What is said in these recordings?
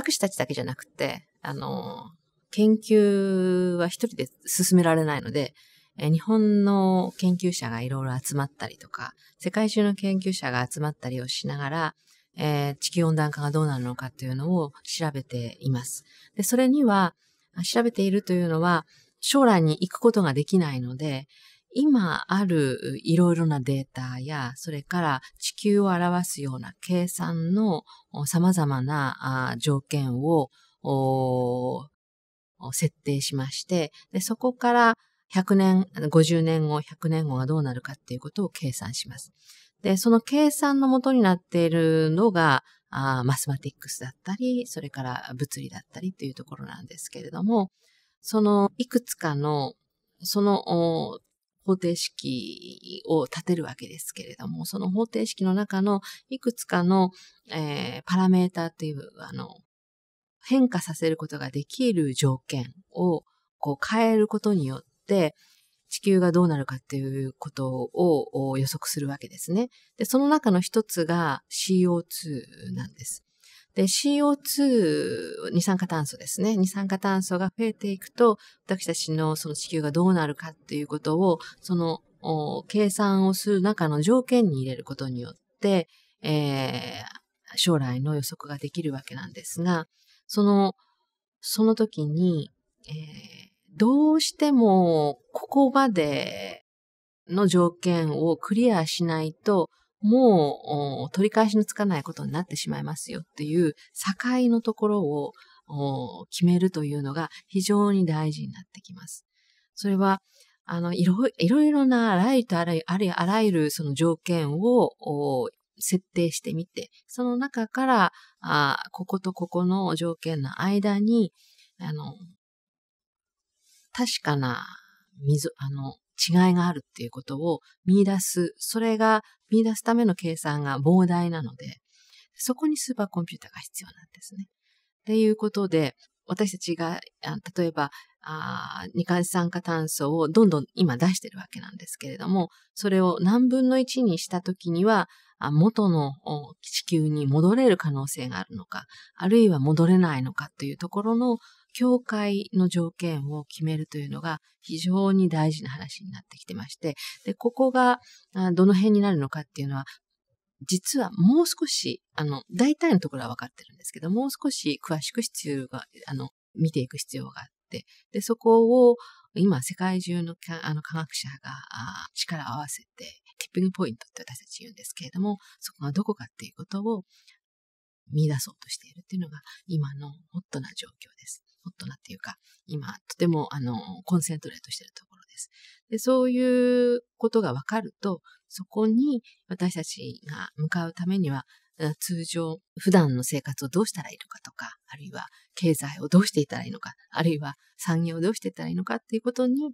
私たちだけじゃなくて、あの、研究は一人で進められないので、日本の研究者がいろいろ集まったりとか、世界中の研究者が集まったりをしながら、えー、地球温暖化がどうなるのかというのを調べています。で、それには、調べているというのは、将来に行くことができないので、今あるいろいろなデータや、それから地球を表すような計算の様々な条件を設定しまして、そこから100年、50年後、100年後がどうなるかっていうことを計算します。で、その計算の元になっているのが、マスマティックスだったり、それから物理だったりというところなんですけれども、そのいくつかの、その方程式を立てるわけですけれども、その方程式の中のいくつかの、えー、パラメーターという、あの、変化させることができる条件をこう変えることによって、地球がどうなるかっていうことを予測するわけですね。で、その中の一つが CO2 なんです。で、CO2、二酸化炭素ですね。二酸化炭素が増えていくと、私たちのその地球がどうなるかっていうことを、その、計算をする中の条件に入れることによって、えー、将来の予測ができるわけなんですが、その、その時に、えー、どうしてもここまでの条件をクリアしないと、もう取り返しのつかないことになってしまいますよっていう境のところを決めるというのが非常に大事になってきます。それは、あの、いろいろいろなあらゆるあらゆる、あらあらゆるその条件を設定してみて、その中からあ、こことここの条件の間に、あの、確かな、水、あの、違いがあるっていうことを見出す、それが見出すための計算が膨大なので、そこにスーパーコンピューターが必要なんですね。っていうことで、私たちが、例えば、二酸酸化炭素をどんどん今出してるわけなんですけれども、それを何分の1にしたときには、元の地球に戻れる可能性があるのか、あるいは戻れないのかというところの境界の条件を決めるというのが非常に大事な話になってきてまして、で、ここがどの辺になるのかっていうのは実はもう少し、あの、大体のところは分かってるんですけど、もう少し詳しく必要が、あの、見ていく必要があって、で、そこを、今、世界中のあの科学者が力を合わせて、ティッピングポイントって私たち言うんですけれども、そこがどこかっていうことを見出そうとしているっていうのが、今のホットな状況です。ホットなっていうか、今、とても、あの、コンセントレートしているところです。でそういうことがわかると、そこに私たちが向かうためには、通常、普段の生活をどうしたらいいのかとか、あるいは経済をどうしていたらいいのか、あるいは産業をどうしていたらいいのかっていうことに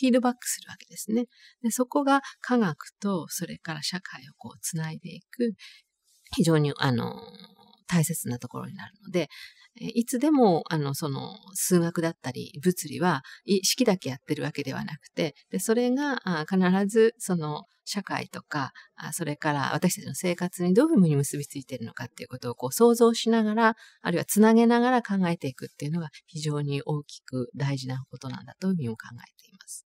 フィードバックするわけですね。でそこが科学と、それから社会をこうつないでいく、非常にあの、大切なところになるので、いつでも、あの、その、数学だったり、物理は、意識だけやってるわけではなくて、で、それが、必ず、その、社会とか、それから私たちの生活にどういうふうに結びついているのかっていうことをこう想像しながら、あるいはつなげながら考えていくっていうのが非常に大きく大事なことなんだというふうにも考えています。